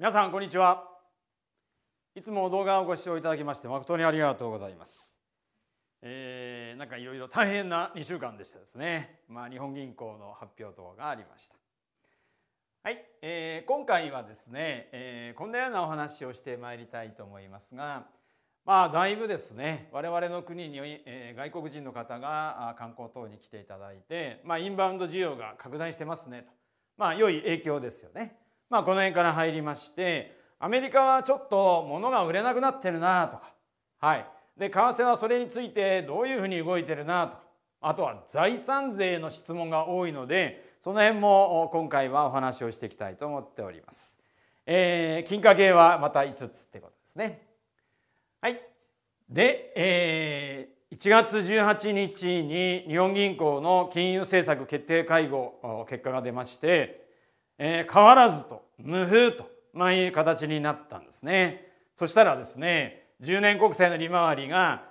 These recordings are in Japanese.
皆さんこんにちはいつも動画をご視聴いただきまして誠にありがとうございます、えー、なんかいろいろ大変な2週間でしたですねまあ日本銀行の発表等がありましたはい、えー、今回はですね、えー、こんなようなお話をしてまいりたいと思いますがまあだいぶですね我々の国に、えー、外国人の方が観光等に来ていただいてまあインバウンド需要が拡大してますねとまあ良い影響ですよねまあ、この辺から入りましてアメリカはちょっと物が売れなくなってるなとか、はい、で為替はそれについてどういうふうに動いてるなとかあとは財産税の質問が多いのでその辺も今回はお話をしていきたいと思っております。えー、金貨系はまた5つってことですね。はい、で、えー、1月18日に日本銀行の金融政策決定会合結果が出ましてえー、変わらずと無風と、まあ、いう形になったんですね。そしたらですね10年国債の利回りが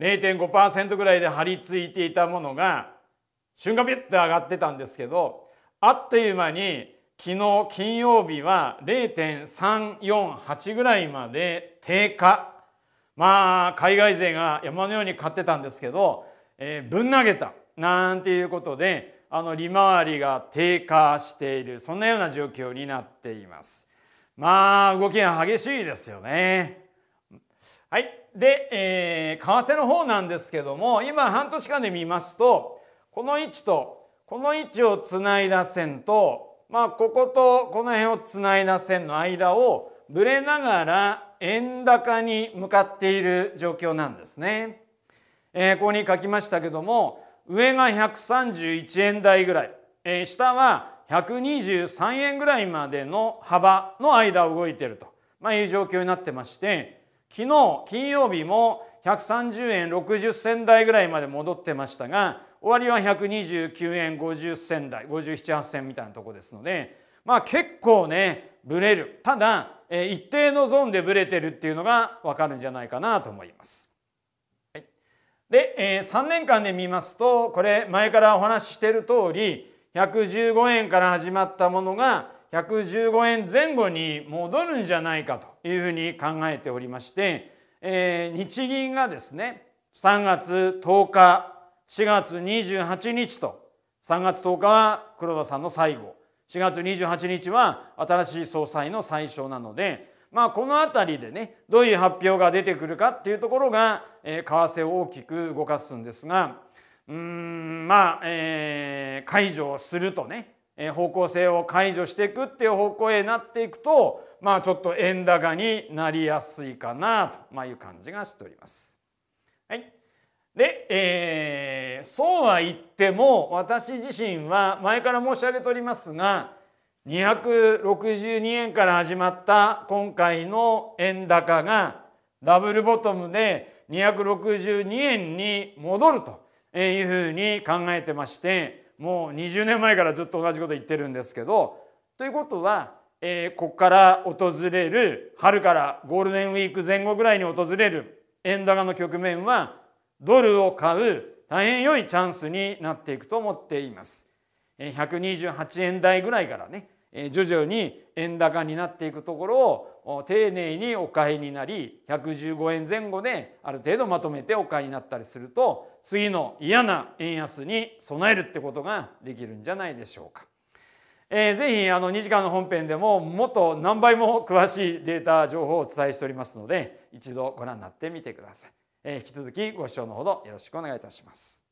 0.5%ぐらいで張り付いていたものが瞬間ビュッて上がってたんですけどあっという間に昨日金曜日は0.348ぐらいまで低下まあ海外勢が山のように買ってたんですけどぶん、投げたなんていうことであの利回りが低下しているそんなような状況になっていますまあ動きが激しいですよねはいで、えー、為替の方なんですけども今半年間で見ますとこの位置とこの位置をつないだ線とまあこことこの辺をつないだ線の間をぶれながら円高に向かっている状況なんですね。えー、ここに書きましたけども上が131円台ぐらい、えー、下は123円ぐらいまでの幅の間を動いていると、まあ、いう状況になってまして昨日金曜日も130円60銭台ぐらいまで戻ってましたが終わりは129円50銭台578銭みたいなとこですのでまあ結構ねブレるただ、えー、一定のゾーンでブレてるっていうのが分かるんじゃないかなと思います。で、えー、3年間で見ますとこれ前からお話ししている通り115円から始まったものが115円前後に戻るんじゃないかというふうに考えておりまして、えー、日銀がですね3月10日4月28日と3月10日は黒田さんの最後4月28日は新しい総裁の最初なのでまあ、この辺りでねどういう発表が出てくるかっていうところが、えー、為替を大きく動かすんですがうんまあ、えー、解除をするとね、えー、方向性を解除していくっていう方向へなっていくとまあちょっと円高になりやすいかなと、まあ、いう感じがしております。はい、で、えー、そうは言っても私自身は前から申し上げておりますが262円から始まった今回の円高がダブルボトムで262円に戻るというふうに考えてましてもう20年前からずっと同じこと言ってるんですけどということは、えー、ここから訪れる春からゴールデンウィーク前後ぐらいに訪れる円高の局面はドルを買う大変良いチャンスになっていくと思っています。128円台ぐらいからね徐々に円高になっていくところを丁寧にお買いになり115円前後である程度まとめてお買いになったりすると次の嫌な円安に備えるってことができるんじゃないでしょうか。えー、ぜひあの2時間の本編でももっと何倍も詳しいデータ情報をお伝えしておりますので一度ご覧になってみてください。えー、引き続きご視聴のほどよろしくお願いいたします。